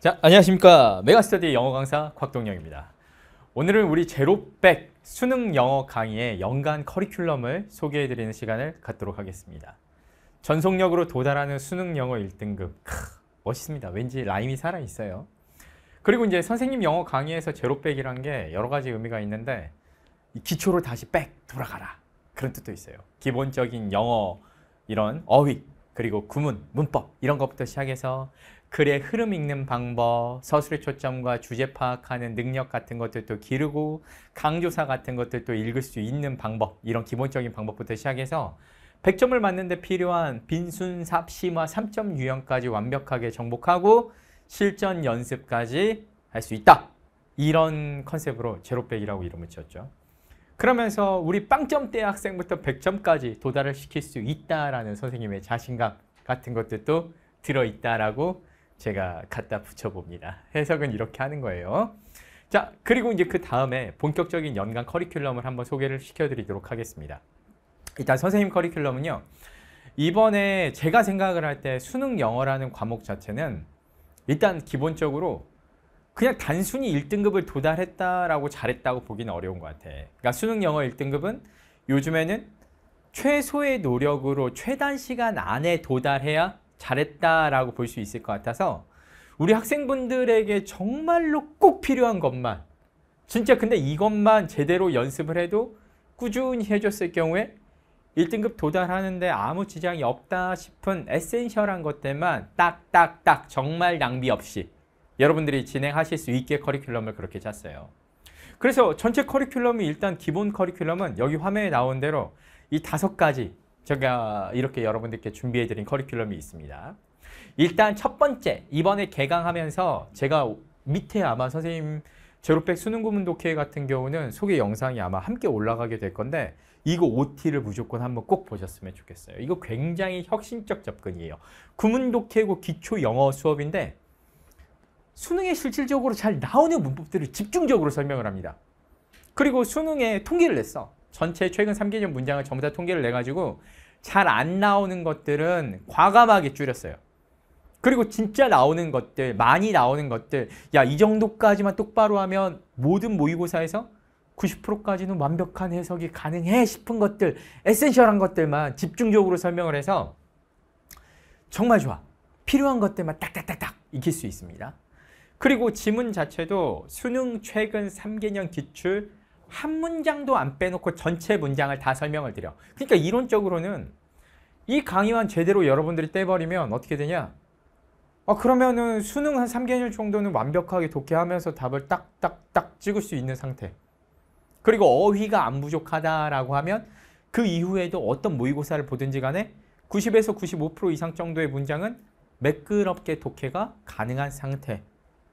자, 안녕하십니까. 메가스터디 영어 강사 곽동영입니다. 오늘은 우리 제로백 수능 영어 강의의 연간 커리큘럼을 소개해드리는 시간을 갖도록 하겠습니다. 전속력으로 도달하는 수능 영어 1등급. 크, 멋있습니다. 왠지 라임이 살아있어요. 그리고 이제 선생님 영어 강의에서 제로백이란 게 여러 가지 의미가 있는데 기초로 다시 백, 돌아가라. 그런 뜻도 있어요. 기본적인 영어, 이런 어휘, 그리고 구문, 문법 이런 것부터 시작해서 글의 흐름 읽는 방법, 서술의 초점과 주제 파악하는 능력 같은 것들도 기르고 강조사 같은 것들도 읽을 수 있는 방법, 이런 기본적인 방법부터 시작해서 100점을 맞는데 필요한 빈순삽 심화 3점 유형까지 완벽하게 정복하고 실전 연습까지 할 수 있다. 이런 컨셉으로 제로백이라고 이름을 지었죠. 그러면서 우리 빵점대 학생부터 100점까지 도달을 시킬 수 있다라는 선생님의 자신감 같은 것들도 들어있다라고 제가 갖다 붙여봅니다. 해석은 이렇게 하는 거예요. 자, 그리고 이제 그 다음에 본격적인 연간 커리큘럼을 한번 소개를 시켜드리도록 하겠습니다. 일단 선생님 커리큘럼은요. 이번에 제가 생각을 할 때 수능 영어라는 과목 자체는 일단 기본적으로 그냥 단순히 1등급을 도달했다라고 잘했다고 보기는 어려운 것 같아. 그러니까 수능 영어 1등급은 요즘에는 최소의 노력으로 최단 시간 안에 도달해야 잘했다라고 볼 수 있을 것 같아서 우리 학생분들에게 정말로 꼭 필요한 것만 진짜 근데 이것만 제대로 연습을 해도 꾸준히 해줬을 경우에 1등급 도달하는데 아무 지장이 없다 싶은 에센셜한 것들만 딱딱딱 정말 낭비 없이 여러분들이 진행하실 수 있게 커리큘럼을 그렇게 짰어요. 그래서 전체 커리큘럼이 일단 기본 커리큘럼은 여기 화면에 나온 대로 이 다섯 가지 제가 이렇게 여러분들께 준비해드린 커리큘럼이 있습니다. 일단 첫 번째, 이번에 개강하면서 제가 밑에 아마 선생님 제로백 수능 구문 독해 같은 경우는 소개 영상이 아마 함께 올라가게 될 건데 이거 OT를 무조건 한번 꼭 보셨으면 좋겠어요. 이거 굉장히 혁신적 접근이에요. 구문 독해고 기초 영어 수업인데 수능에 실질적으로 잘 나오는 문법들을 집중적으로 설명을 합니다. 그리고 수능에 통계를 냈어. 전체 최근 3개년 문장을 전부 다 통계를 내가지고 잘 안 나오는 것들은 과감하게 줄였어요. 그리고 진짜 나오는 것들, 많이 나오는 것들, 야, 이 정도까지만 똑바로 하면 모든 모의고사에서 90%까지는 완벽한 해석이 가능해 싶은 것들, 에센셜한 것들만 집중적으로 설명을 해서 정말 좋아. 필요한 것들만 딱딱딱딱 익힐 수 있습니다. 그리고 지문 자체도 수능 최근 3개년 기출 한 문장도 안 빼놓고 전체 문장을 다 설명을 드려. 그러니까 이론적으로는 이 강의만 제대로 여러분들이 떼버리면 어떻게 되냐? 아, 그러면은 수능 한 3개월 정도는 완벽하게 독해하면서 답을 딱딱딱 찍을 수 있는 상태. 그리고 어휘가 안 부족하다라고 하면 그 이후에도 어떤 모의고사를 보든지 간에 90에서 95% 이상 정도의 문장은 매끄럽게 독해가 가능한 상태.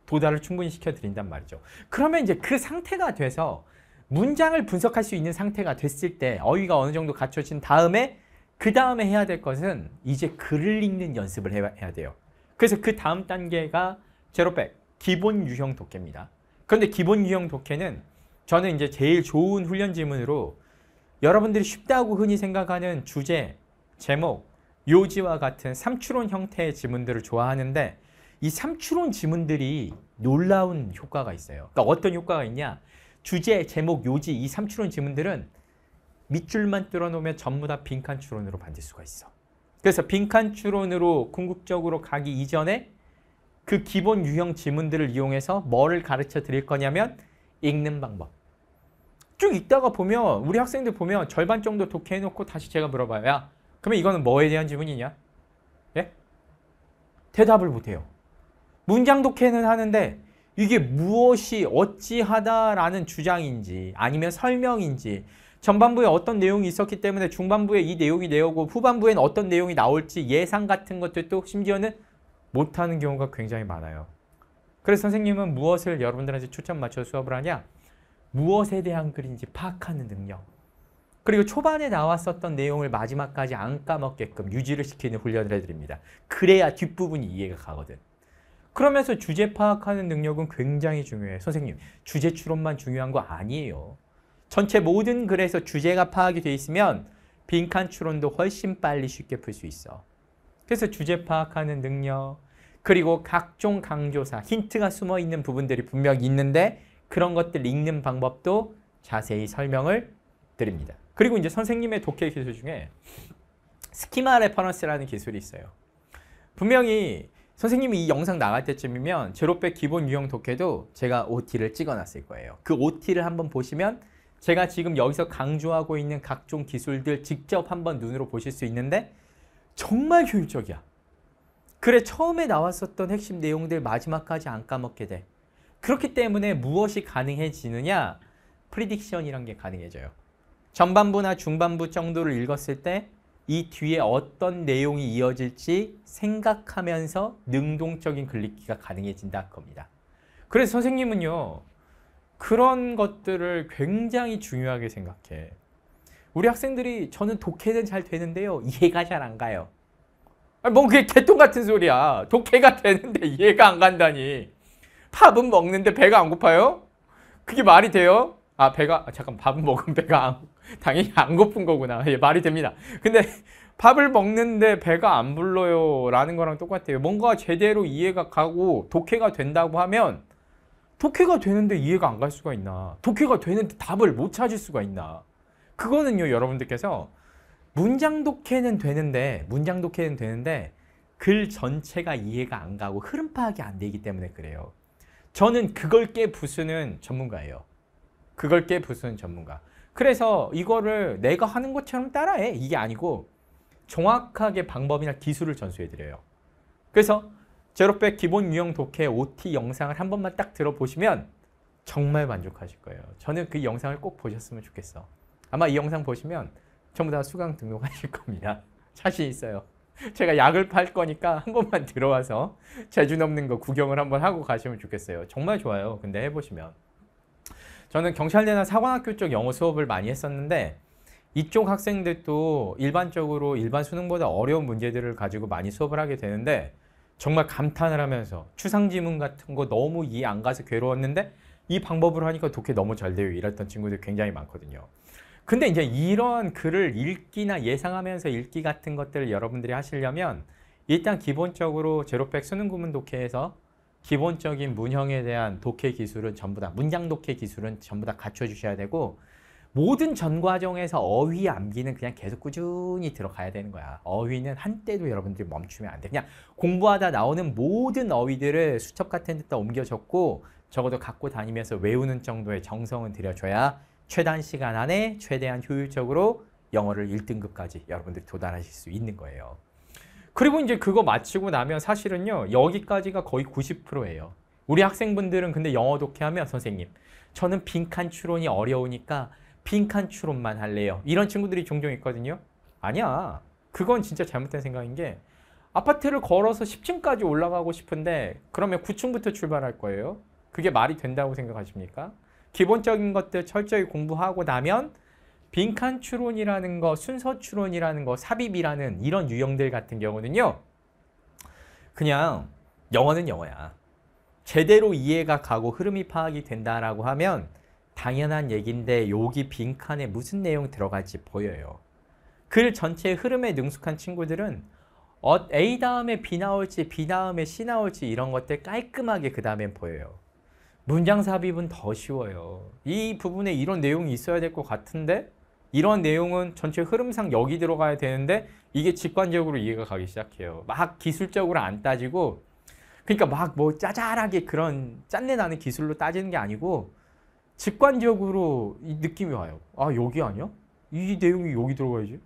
도달을 충분히 시켜드린단 말이죠. 그러면 이제 그 상태가 돼서 문장을 분석할 수 있는 상태가 됐을 때 어휘가 어느 정도 갖춰진 다음에 그 다음에 해야 될 것은 이제 글을 읽는 연습을 해야 돼요. 그래서 그 다음 단계가 제로백, 기본 유형 독해입니다. 그런데 기본 유형 독해는 저는 이제 제일 좋은 훈련 지문으로 여러분들이 쉽다고 흔히 생각하는 주제, 제목, 요지와 같은 삼출원 형태의 지문들을 좋아하는데 이삼출원 지문들이 놀라운 효과가 있어요. 그러니까 어떤 효과가 있냐? 주제, 제목, 요지 이 3추론 지문들은 밑줄만 뚫어놓으면 전부 다 빈칸 추론으로 만들 수가 있어. 그래서 빈칸 추론으로 궁극적으로 가기 이전에 그 기본 유형 지문들을 이용해서 뭐를 가르쳐 드릴 거냐면 읽는 방법. 쭉 읽다가 보면 우리 학생들 보면 절반 정도 독해놓고 다시 제가 물어봐요. 야, 그러면 이거는 뭐에 대한 지문이냐? 예? 대답을 못해요. 문장 독해는 하는데 이게 무엇이 어찌하다라는 주장인지 아니면 설명인지 전반부에 어떤 내용이 있었기 때문에 중반부에 이 내용이 나오고 후반부에는 어떤 내용이 나올지 예상 같은 것들도 심지어는 못하는 경우가 굉장히 많아요. 그래서 선생님은 무엇을 여러분들한테 초점 맞춰 수업을 하냐? 무엇에 대한 글인지 파악하는 능력. 그리고 초반에 나왔었던 내용을 마지막까지 안 까먹게끔 유지를 시키는 훈련을 해드립니다. 그래야 뒷부분이 이해가 가거든. 그러면서 주제 파악하는 능력은 굉장히 중요해요. 선생님, 주제 추론만 중요한 거 아니에요. 전체 모든 글에서 주제가 파악이 돼 있으면 빈칸 추론도 훨씬 빨리 쉽게 풀 수 있어. 그래서 주제 파악하는 능력, 그리고 각종 강조사, 힌트가 숨어 있는 부분들이 분명히 있는데 그런 것들 읽는 방법도 자세히 설명을 드립니다. 그리고 이제 선생님의 독해 기술 중에 스키마 레퍼런스라는 기술이 있어요. 분명히 선생님이 이 영상 나갈 때쯤이면 제로백 기본 유형 독해도 제가 OT를 찍어놨을 거예요. 그 OT를 한번 보시면 제가 지금 여기서 강조하고 있는 각종 기술들 직접 한번 눈으로 보실 수 있는데 정말 효율적이야. 그래 처음에 나왔었던 핵심 내용들 마지막까지 안 까먹게 돼. 그렇기 때문에 무엇이 가능해지느냐? 프리딕션이란 게 가능해져요. 전반부나 중반부 정도를 읽었을 때이 뒤에 어떤 내용이 이어질지 생각하면서 능동적인 글리기가 가능해진다 겁니다. 그래서 선생님은요. 그런 것들을 굉장히 중요하게 생각해. 우리 학생들이 저는 독해는 잘 되는데요. 이해가 잘 안 가요. 아뭔 그게 개똥 같은 소리야. 독해가 되는데 이해가 안 간다니. 밥은 먹는데 배가 안 고파요? 그게 말이 돼요? 아 배가 아, 잠깐 밥은 먹은 배가 당연히 안 고픈 거구나 예, 말이 됩니다 근데 밥을 먹는데 배가 안 불러요 라는 거랑 똑같아요 뭔가 제대로 이해가 가고 독해가 된다고 하면 독해가 되는데 이해가 안 갈 수가 있나 독해가 되는데 답을 못 찾을 수가 있나 그거는요 여러분들께서 문장 독해는 되는데 문장 독해는 되는데 글 전체가 이해가 안 가고 흐름 파악이 안 되기 때문에 그래요 저는 그걸 깨부수는 전문가예요 그걸 깨부수는 전문가. 그래서 이거를 내가 하는 것처럼 따라해. 이게 아니고 정확하게 방법이나 기술을 전수해드려요. 그래서 제로백 기본 유형 독해 OT 영상을 한 번만 딱 들어보시면 정말 만족하실 거예요. 저는 그 영상을 꼭 보셨으면 좋겠어. 아마 이 영상 보시면 전부 다 수강 등록하실 겁니다. 자신 있어요. 제가 약을 팔 거니까 한 번만 들어와서 제주 넘는 거 구경을 한 번 하고 가시면 좋겠어요. 정말 좋아요. 근데 해보시면. 저는 경찰대나 사관학교 쪽 영어 수업을 많이 했었는데 이쪽 학생들도 일반적으로 일반 수능보다 어려운 문제들을 가지고 많이 수업을 하게 되는데 정말 감탄을 하면서 추상지문 같은 거 너무 이해 안 가서 괴로웠는데 이 방법으로 하니까 독해 너무 잘 돼요 이랬던 친구들 굉장히 많거든요. 근데 이제 이런 글을 읽기나 예상하면서 읽기 같은 것들을 여러분들이 하시려면 일단 기본적으로 제로백 수능 구문 독해에서 기본적인 문형에 대한 독해 기술은 전부 다 문장 독해 기술은 전부 다 갖춰주셔야 되고 모든 전 과정에서 어휘 암기는 그냥 계속 꾸준히 들어가야 되는 거야. 어휘는 한때도 여러분들이 멈추면 안 돼. 그냥 공부하다 나오는 모든 어휘들을 수첩 같은 데다 옮겨줬고 적어도 갖고 다니면서 외우는 정도의 정성은 들여줘야 최단 시간 안에 최대한 효율적으로 영어를 1등급까지 여러분들이 도달하실 수 있는 거예요. 그리고 이제 그거 마치고 나면 사실은요. 여기까지가 거의 90%예요. 우리 학생분들은 근데 영어 독해하면 선생님 저는 빈칸 추론이 어려우니까 빈칸 추론만 할래요. 이런 친구들이 종종 있거든요. 아니야. 그건 진짜 잘못된 생각인 게 아파트를 걸어서 10층까지 올라가고 싶은데 그러면 9층부터 출발할 거예요. 그게 말이 된다고 생각하십니까? 기본적인 것들 철저히 공부하고 나면 빈칸 추론이라는 거, 순서 추론이라는 거, 삽입이라는 이런 유형들 같은 경우는요. 그냥 영어는 영어야. 제대로 이해가 가고 흐름이 파악이 된다라고 하면 당연한 얘기인데 여기 빈칸에 무슨 내용 들어갈지 보여요. 글 전체의 흐름에 능숙한 친구들은 어, A 다음에 B 나올지 B 다음에 C 나올지 이런 것들 깔끔하게 그 다음엔 보여요. 문장 삽입은 더 쉬워요. 이 부분에 이런 내용이 있어야 될 것 같은데 이런 내용은 전체 흐름상 여기 들어가야 되는데 이게 직관적으로 이해가 가기 시작해요. 막 기술적으로 안 따지고 그러니까 막 뭐 짜잘하게 그런 짠내 나는 기술로 따지는 게 아니고 직관적으로 이 느낌이 와요. 아 여기 아니야? 이 내용이 여기 들어가야지.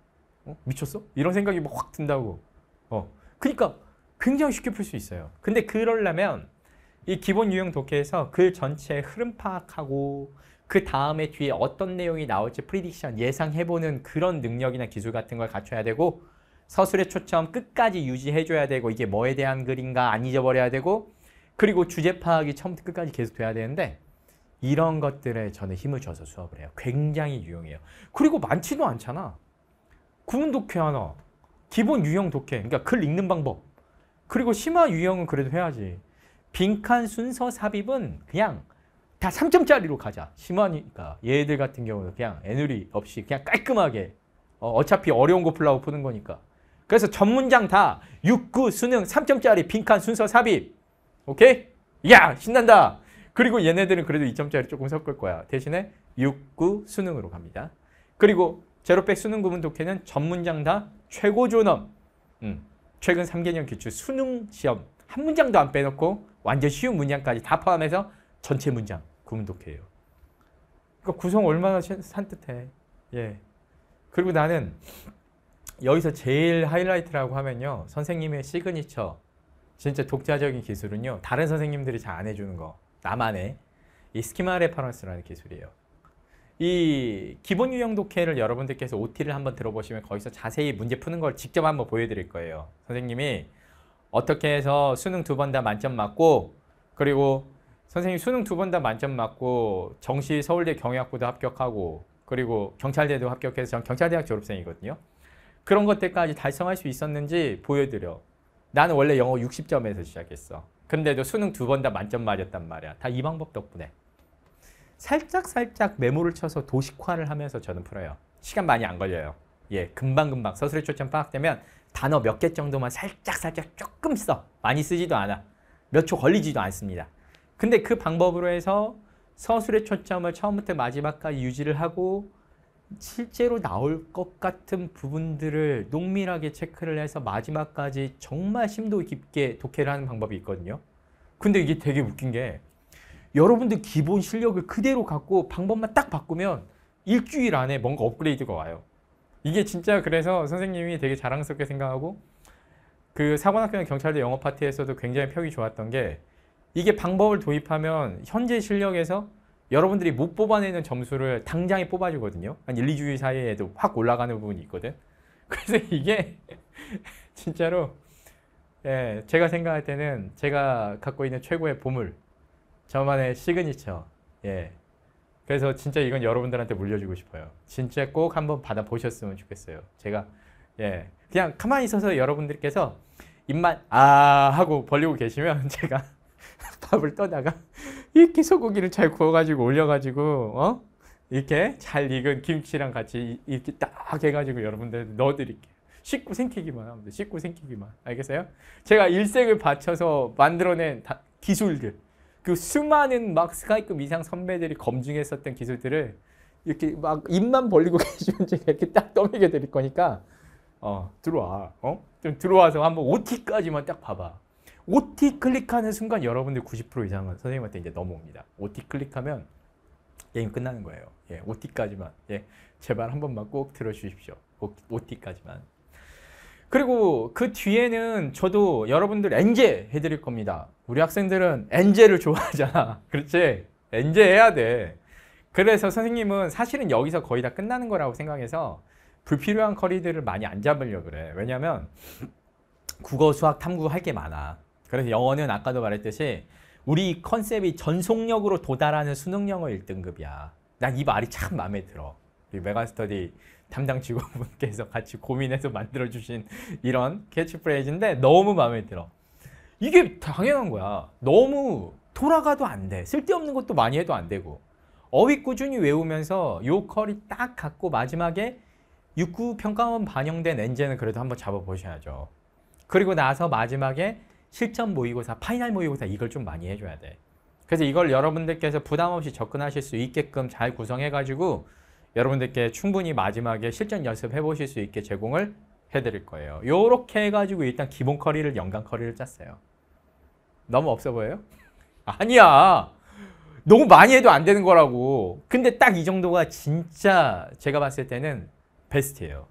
어? 미쳤어? 이런 생각이 막확 든다고. 어. 그러니까 굉장히 쉽게 풀 수 있어요. 근데 그러려면 이 기본 유형 독해에서 글 그 전체 흐름 파악하고 그 다음에 뒤에 어떤 내용이 나올지 프리딕션 예상해보는 그런 능력이나 기술 같은 걸 갖춰야 되고 서술의 초점 끝까지 유지해줘야 되고 이게 뭐에 대한 글인가 안 잊어버려야 되고 그리고 주제 파악이 처음부터 끝까지 계속 돼야 되는데 이런 것들에 저는 힘을 줘서 수업을 해요. 굉장히 유용해요. 그리고 많지도 않잖아. 구문 독해 하나, 기본 유형 독해, 그러니까 글 읽는 방법. 그리고 심화 유형은 그래도 해야지. 빈칸 순서 삽입은 그냥 다 3점짜리로 가자. 심하니까 얘들 같은 경우는 그냥 애누리 없이 그냥 깔끔하게 어, 차피 어려운 거 풀라고 푸는 거니까. 그래서 전문장 다 6, 9, 수능 3점짜리 빈칸 순서 삽입. 오케이? 야 신난다. 그리고 얘네들은 그래도 2점짜리 조금 섞을 거야. 대신에 6, 9 수능으로 갑니다. 그리고 제로백 수능 구분 독해는 전문장 다 최고 존엄. 음, 최근 3개년 기출 수능 시험 한 문장도 안 빼놓고 완전 쉬운 문장까지 다 포함해서 전체 문장. 금독해요. 그러니까 구성 얼마나 산뜻해. 예. 그리고 나는 여기서 제일 하이라이트라고 하면요. 선생님의 시그니처, 진짜 독자적인 기술은요. 다른 선생님들이 잘 안 해주는 거. 나만의. 이 스키마 레퍼런스라는 기술이에요. 이 기본 유형 독해를 여러분들께서 OT를 한번 들어보시면 거기서 자세히 문제 푸는 걸 직접 한번 보여드릴 거예요. 선생님이 어떻게 해서 수능 두 번 다 만점 맞고 그리고 선생님 수능 두 번 다 만점 맞고 정시 서울대 경영학부도 합격하고 그리고 경찰대도 합격해서 전 경찰대학 졸업생이거든요. 그런 것들까지 달성할 수 있었는지 보여드려. 나는 원래 영어 60점에서 시작했어. 근데도 수능 두 번 다 만점 맞았단 말이야. 다 이 방법 덕분에. 살짝살짝 메모를 쳐서 도식화를 하면서 저는 풀어요. 시간 많이 안 걸려요. 예, 금방금방 서술의 초점 파악되면 단어 몇 개 정도만 살짝살짝 조금 써. 많이 쓰지도 않아. 몇 초 걸리지도 않습니다. 근데 그 방법으로 해서 서술의 초점을 처음부터 마지막까지 유지를 하고 실제로 나올 것 같은 부분들을 농밀하게 체크를 해서 마지막까지 정말 심도 깊게 독해를 하는 방법이 있거든요. 근데 이게 되게 웃긴 게 여러분들 기본 실력을 그대로 갖고 방법만 딱 바꾸면 일주일 안에 뭔가 업그레이드가 와요. 이게 진짜 그래서 선생님이 되게 자랑스럽게 생각하고 그사관학교 경찰대 영어 파트에서도 굉장히 평이 좋았던 게 이게 방법을 도입하면 현재 실력에서 여러분들이 못 뽑아내는 점수를 당장에 뽑아주거든요. 한 1, 2주일 사이에도 확 올라가는 부분이 있거든. 그래서 이게 진짜로 예, 제가 생각할 때는 제가 갖고 있는 최고의 보물, 저만의 시그니처. 예. 그래서 진짜 이건 여러분들한테 물려주고 싶어요. 진짜 꼭 한번 받아보셨으면 좋겠어요. 제가 예, 그냥 가만히 있어서 여러분들께서 입만 아 하고 벌리고 계시면 제가 밥을 떠다가 이 기소고기를 잘 구워가지고 올려가지고 어? 이렇게 잘 익은 김치랑 같이 이렇게 딱 해가지고 여러분들 넣어드릴게요. 식구 생기기만 하면 돼. 식구 생기기만. 알겠어요? 제가 일생을 바쳐서 만들어낸 다, 기술들. 그 수많은 막 스카이급 이상 선배들이 검증했었던 기술들을 이렇게 막 입만 벌리고 계시면 제가 이렇게 딱 떠밀게 드릴 거니까 어 들어와. 어? 좀 들어와서 한번 OT까지만 딱 봐봐. OT 클릭하는 순간 여러분들 90% 이상은 선생님한테 이제 넘어옵니다. OT 클릭하면 게임 끝나는 거예요. 예, OT까지만. 예, 제발 한 번만 꼭 들어주십시오. OT까지만. 그리고 그 뒤에는 저도 여러분들 엔제 해드릴 겁니다. 우리 학생들은 엔제를 좋아하잖아. 그렇지? 엔제 해야 돼. 그래서 선생님은 사실은 여기서 거의 다 끝나는 거라고 생각해서 불필요한 커리들을 많이 안 잡으려고 그래. 왜냐면 하 국어, 수학, 탐구 할 게 많아. 그래서 영어는 아까도 말했듯이 우리 컨셉이 전속력으로 도달하는 수능 영어 1등급이야. 난 이 말이 참 마음에 들어. 우리 메가스터디 담당 직원분께서 같이 고민해서 만들어주신 이런 캐치프레이즈인데 너무 마음에 들어. 이게 당연한 거야. 너무 돌아가도 안 돼. 쓸데없는 것도 많이 해도 안 되고. 어휘 꾸준히 외우면서 요컬이 딱 갖고 마지막에 육구 평가원 반영된 엔제는 그래도 한번 잡아보셔야죠. 그리고 나서 마지막에 실전 모의고사, 파이널 모의고사 이걸 좀 많이 해줘야 돼. 그래서 이걸 여러분들께서 부담 없이 접근하실 수 있게끔 잘 구성해가지고 여러분들께 충분히 마지막에 실전 연습해 보실 수 있게 제공을 해드릴 거예요. 요렇게 해가지고 일단 기본 커리를 연간 커리를 짰어요. 너무 없어 보여요? 아니야. 너무 많이 해도 안 되는 거라고. 근데 딱 이 정도가 진짜 제가 봤을 때는 베스트예요.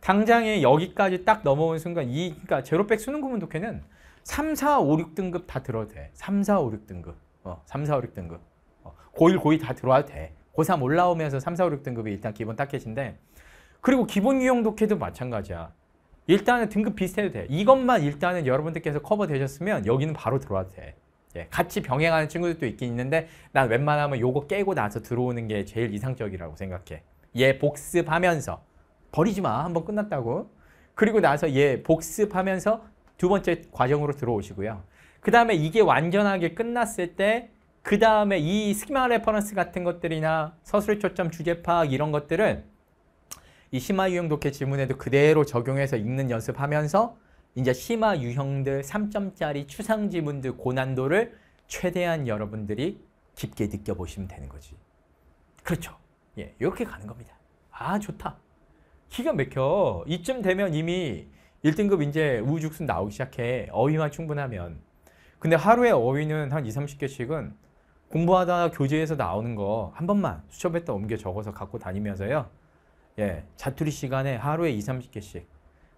당장에 여기까지 딱 넘어온 순간 이 그러니까 제로백 수능 구문 독해는 3, 4, 5, 6등급 다 들어도 돼. 3, 4, 5, 6등급. 어, 3, 4, 5, 6등급. 어, 고1, 고2 다 들어와도 돼. 고3 올라오면서 3, 4, 5, 6등급이 일단 기본 타켓인데 그리고 기본 유형 독해도 마찬가지야. 일단은 등급 비슷해도 돼. 이것만 일단은 여러분들께서 커버 되셨으면 여기는 바로 들어와도 돼. 예, 같이 병행하는 친구들도 있긴 있는데 난 웬만하면 요거 깨고 나서 들어오는 게 제일 이상적이라고 생각해. 얘 복습하면서 버리지 마. 한번 끝났다고. 그리고 나서 얘 복습하면서 두 번째 과정으로 들어오시고요. 그 다음에 이게 완전하게 끝났을 때, 그 다음에 이 스키마 레퍼런스 같은 것들이나 서술 초점 주제 파악 이런 것들은 이 심화 유형 독해 지문에도 그대로 적용해서 읽는 연습하면서 이제 심화 유형들 3점짜리 추상 지문들 고난도를 최대한 여러분들이 깊게 느껴보시면 되는 거지. 그렇죠. 예, 이렇게 가는 겁니다. 아, 좋다. 기가 막혀. 이쯤 되면 이미 1등급 이제 우죽순 후 나오기 시작해. 어휘만 충분하면. 근데 하루에 어휘는 한 2, 30개씩은 공부하다 교재에서 나오는 거 한 번만 수첩에다 옮겨 적어서 갖고 다니면서요. 예, 자투리 시간에 하루에 2, 30개씩.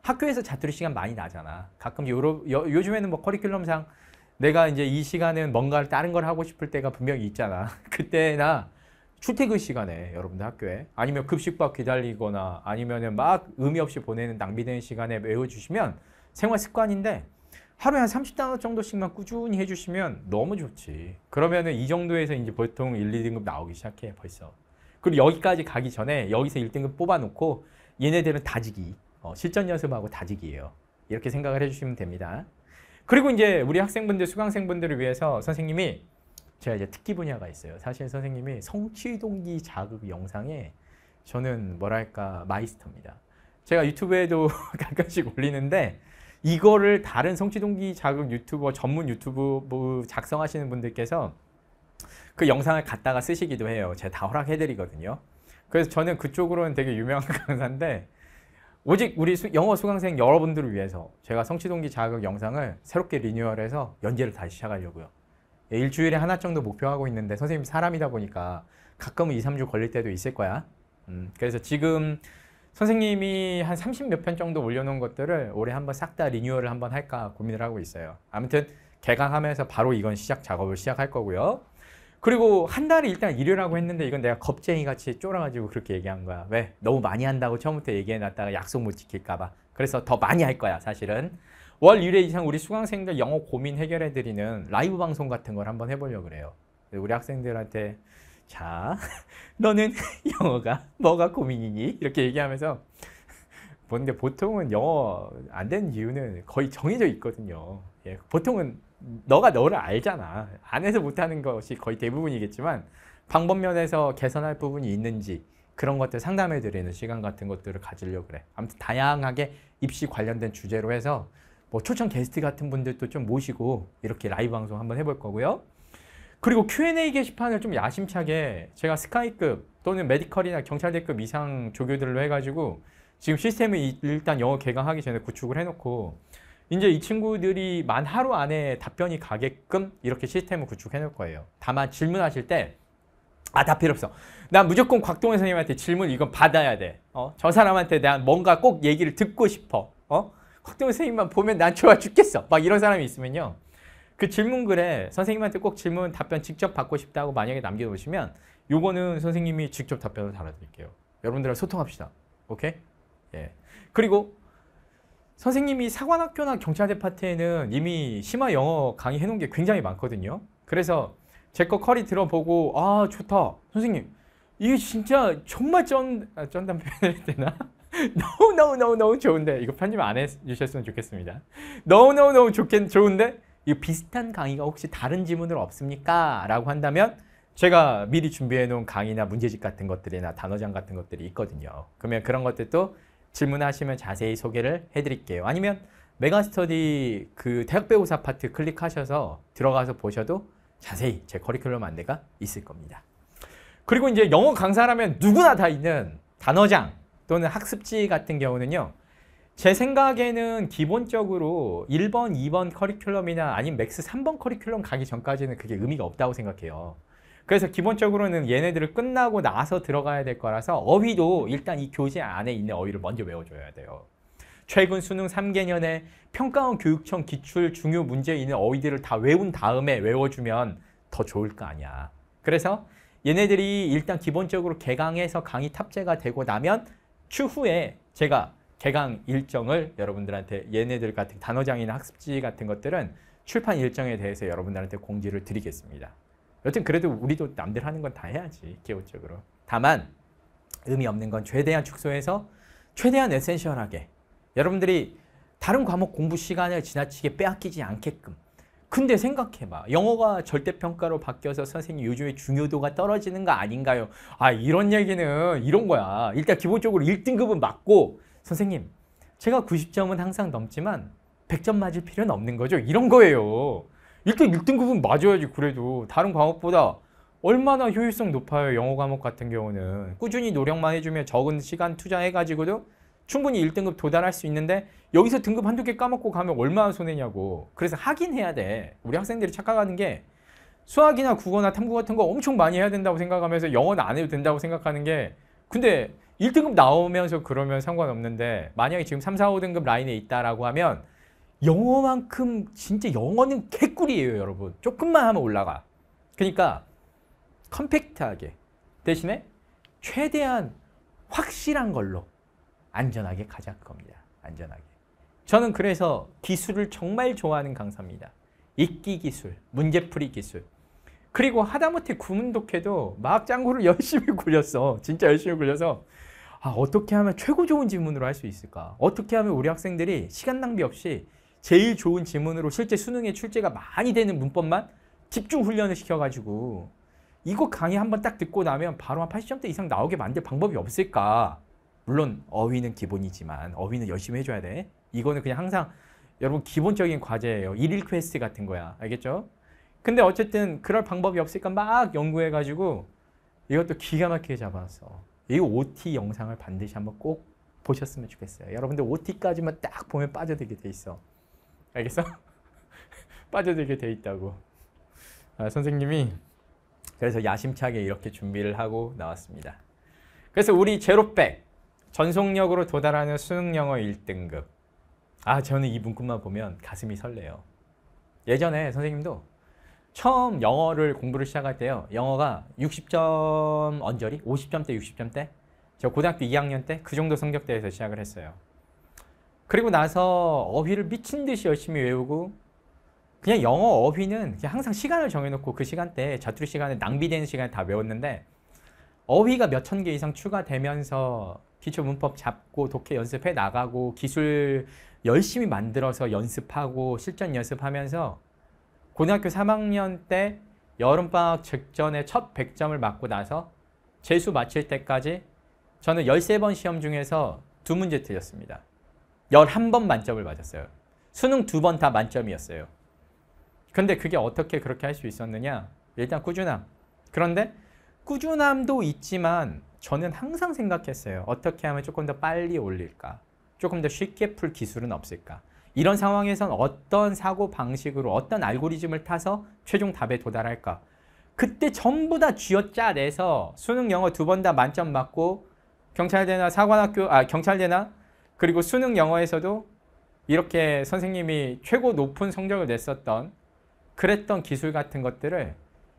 학교에서 자투리 시간 많이 나잖아. 가끔 요러, 요, 요즘에는 뭐 커리큘럼상 내가 이제 이 시간은 뭔가를 다른 걸 하고 싶을 때가 분명히 있잖아. 그때나 출퇴근 시간에 여러분들 학교에 아니면 급식밥 기다리거나 아니면막 의미 없이 보내는 낭비되는 시간에 외워주시면 생활 습관인데 하루에 한 30단어 정도씩만 꾸준히 해주시면 너무 좋지. 그러면은 이 정도에서 이제 보통 1, 2등급 나오기 시작해 벌써. 그리고 여기까지 가기 전에 여기서 1등급 뽑아놓고 얘네들은 다지기, 어, 실전 연습하고 다지기예요. 이렇게 생각을 해주시면 됩니다. 그리고 이제 우리 학생분들, 수강생분들을 위해서 선생님이 제가 이제 특기 분야가 있어요. 사실 선생님이 성취동기 자극 영상에 저는 뭐랄까 마이스터입니다. 제가 유튜브에도 가끔씩 올리는데 이거를 다른 성취동기 자극 유튜버 전문 유튜브 작성하시는 분들께서 그 영상을 갖다가 쓰시기도 해요. 제가 다 허락해드리거든요. 그래서 저는 그쪽으로는 되게 유명한 강사인데 오직 우리 수, 영어 수강생 여러분들을 위해서 제가 성취동기 자극 영상을 새롭게 리뉴얼해서 연재를 다시 시작하려고요. 예, 일주일에 하나 정도 목표하고 있는데 선생님 사람이다 보니까 가끔은 2, 3주 걸릴 때도 있을 거야. 음, 그래서 지금 선생님이 한 30몇 편 정도 올려놓은 것들을 올해 한번 싹 다 리뉴얼을 한번 할까 고민을 하고 있어요. 아무튼 개강하면서 바로 이건 시작 작업을 시작할 거고요. 그리고 한 달에 일단 일요라고 했는데 이건 내가 겁쟁이 같이 쫄아가지고 그렇게 얘기한 거야. 왜? 너무 많이 한다고 처음부터 얘기해놨다가 약속 못 지킬까봐. 그래서 더 많이 할 거야, 사실은. 월 1회 이상 우리 수강생들 영어 고민 해결해드리는 라이브 방송 같은 걸 한번 해보려고 그래요. 우리 학생들한테 자, 너는 영어가 뭐가 고민이니? 이렇게 얘기하면서 뭔데 보통은 영어 안 되는 이유는 거의 정해져 있거든요. 예, 보통은 너가 너를 알잖아. 안 해서 못하는 것이 거의 대부분이겠지만 방법면에서 개선할 부분이 있는지 그런 것들 상담해 드리는 시간 같은 것들을 가지려고 그래. 아무튼 다양하게 입시 관련된 주제로 해서 뭐 초청 게스트 같은 분들도 좀 모시고 이렇게 라이브 방송 한번 해볼 거고요. 그리고 Q&A 게시판을 좀 야심차게 제가 스카이급 또는 메디컬이나 경찰대급 이상 조교들로 해가지고 지금 시스템을 일단 영어 개강하기 전에 구축을 해놓고 이제 이 친구들이 만 하루 안에 답변이 가게끔 이렇게 시스템을 구축해 놓을 거예요. 다만 질문하실 때 아, 다 필요 없어. 난 무조건 곽동현 선생님한테 질문 이건 받아야 돼. 어? 저 사람한테 난 뭔가 꼭 얘기를 듣고 싶어. 어? 곽대우 선생님만 보면 난 좋아 죽겠어. 막 이런 사람이 있으면요. 그 질문글에 선생님한테 꼭 질문 답변 직접 받고 싶다고 만약에 남겨놓으시면 요거는 선생님이 직접 답변을 달아드릴게요. 여러분들랑 소통합시다. 오케이? 예. 그리고 선생님이 사관학교나 경찰대 파트에는 이미 심화 영어 강의해 놓은 게 굉장히 많거든요. 그래서 제 거 커리 들어보고 아 좋다. 선생님 이게 진짜 정말 쩐, 아, 쩐단 표현해야 되나? 너무 너무 너무 너무 좋은데 이거 편집 안 해주셨으면 좋겠습니다. 너무 너무 너무 좋겠, 좋은데 이 비슷한 강의가 혹시 다른 지문으로 없습니까? 라고 한다면 제가 미리 준비해 놓은 강의나 문제집 같은 것들이나 단어장 같은 것들이 있거든요. 그러면 그런 것들도 질문하시면 자세히 소개를 해드릴게요. 아니면 메가스터디 그 대학배우사 파트 클릭하셔서 들어가서 보셔도 자세히 제 커리큘럼 안내가 있을 겁니다. 그리고 이제 영어 강사라면 누구나 다 있는 단어장 또는 학습지 같은 경우는요. 제 생각에는 기본적으로 1번, 2번 커리큘럼이나 아니면 맥스 3번 커리큘럼 가기 전까지는 그게 의미가 없다고 생각해요. 그래서 기본적으로는 얘네들을 끝나고 나서 들어가야 될 거라서 어휘도 일단 이 교재 안에 있는 어휘를 먼저 외워줘야 돼요. 최근 수능 3개년에 평가원 교육청 기출 중요 문제에 있는 어휘들을 다 외운 다음에 외워주면 더 좋을 거 아니야. 그래서 얘네들이 일단 기본적으로 개강해서 강의 탑재가 되고 나면 추후에 제가 개강 일정을 여러분들한테 얘네들 같은 단어장이나 학습지 같은 것들은 출판 일정에 대해서 여러분들한테 공지를 드리겠습니다. 여튼 그래도 우리도 남들 하는 건 다 해야지 기본적으로. 다만 의미 없는 건 최대한 축소해서 최대한 에센셜하게 여러분들이 다른 과목 공부 시간을 지나치게 빼앗기지 않게끔 근데 생각해봐. 영어가 절대평가로 바뀌어서 선생님 요즘에 중요도가 떨어지는 거 아닌가요? 아 이런 얘기는 이런 거야. 일단 기본적으로 1등급은 맞고 선생님 제가 90점은 항상 넘지만 100점 맞을 필요는 없는 거죠. 이런 거예요. 일단 1등급은 맞아야지 그래도 다른 과목보다 얼마나 효율성 높아요 영어 과목 같은 경우는 꾸준히 노력만 해주면 적은 시간 투자해가지고도 충분히 1등급 도달할 수 있는데 여기서 등급 한두 개 까먹고 가면 얼마나 손해냐고. 그래서 하긴 해야 돼. 우리 학생들이 착각하는 게 수학이나 국어나 탐구 같은 거 엄청 많이 해야 된다고 생각하면서 영어는 안 해도 된다고 생각하는 게 근데 1등급 나오면서 그러면 상관없는데 만약에 지금 3, 4, 5등급 라인에 있다라고 하면 영어만큼 진짜 영어는 개꿀이에요 여러분 조금만 하면 올라가 그러니까 컴팩트하게 대신에 최대한 확실한 걸로 안전하게 가자 그겁니다. 안전하게. 저는 그래서 기술을 정말 좋아하는 강사입니다. 읽기 기술, 문제풀이 기술. 그리고 하다못해 구문독해도 막장구를 열심히 굴렸어. 진짜 열심히 굴려서 아, 어떻게 하면 최고 좋은 지문으로할 수 있을까? 어떻게 하면 우리 학생들이 시간 낭비 없이 제일 좋은 지문으로 실제 수능에 출제가 많이 되는 문법만 집중 훈련을 시켜가지고 이거 강의 한번 딱 듣고 나면 바로 한 80점대 이상 나오게 만들 방법이 없을까? 물론 어휘는 기본이지만 어휘는 열심히 해줘야 돼. 이거는 그냥 항상 여러분 기본적인 과제예요. 일일 퀘스트 같은 거야. 알겠죠? 근데 어쨌든 그럴 방법이 없으니까 막 연구해가지고 이것도 기가 막히게 잡아놨어. 이 OT 영상을 반드시 한번 꼭 보셨으면 좋겠어요. 여러분들 OT까지만 딱 보면 빠져들게 돼 있어. 알겠어? 빠져들게 돼 있다고. 아, 선생님이 그래서 야심차게 이렇게 준비를 하고 나왔습니다. 그래서 우리 제로백 전속력으로 도달하는 수능 영어 1등급. 아, 저는 이 문구만 보면 가슴이 설레요. 예전에 선생님도 처음 영어를 공부를 시작할 때요. 영어가 60점 언저리? 50점대, 60점대? 저 고등학교 2학년 때 그 정도 성적대에서 시작을 했어요. 그리고 나서 어휘를 미친 듯이 열심히 외우고 그냥 영어 어휘는 그냥 항상 시간을 정해놓고 그 시간대에 자투리 시간에 낭비되는 시간에 다 외웠는데 어휘가 몇 천 개 이상 추가되면서 기초 문법 잡고 독해 연습해 나가고 기술 열심히 만들어서 연습하고 실전 연습하면서 고등학교 3학년 때 여름방학 직전에 첫 100점을 맞고 나서 재수 마칠 때까지 저는 13번 시험 중에서 두 문제 틀렸습니다. 11번 만점을 맞았어요. 수능 두 번 다 만점이었어요. 근데 그게 어떻게 그렇게 할 수 있었느냐? 일단 꾸준함. 그런데 꾸준함도 있지만 저는 항상 생각했어요. 어떻게 하면 조금 더 빨리 올릴까? 조금 더 쉽게 풀 기술은 없을까? 이런 상황에선 어떤 사고 방식으로 어떤 알고리즘을 타서 최종 답에 도달할까? 그때 전부 다 쥐어짜내서 수능 영어 두 번 다 만점 맞고 경찰대나 사관학교 아 경찰대나 그리고 수능 영어에서도 이렇게 선생님이 최고 높은 성적을 냈었던 그랬던 기술 같은 것들을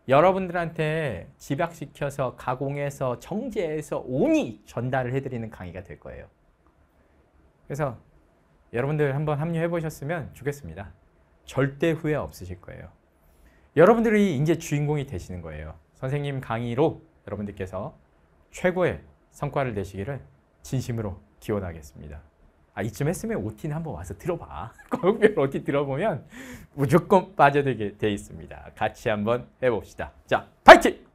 여러분들한테 집약시켜서 가공해서 정제해서 온이 전달을 해드리는 강의가 될 거예요. 그래서 여러분들 한번 합류해 보셨으면 좋겠습니다. 절대 후회 없으실 거예요. 여러분들이 이제 주인공이 되시는 거예요. 선생님 강의로 여러분들께서 최고의 성과를 내시기를 진심으로 기원하겠습니다. 아, 이쯤 했으면 OT는 한번 와서 들어봐. 과목별 OT 들어보면 무조건 빠져들게 돼 있습니다. 같이 한번 해봅시다. 자, 파이팅!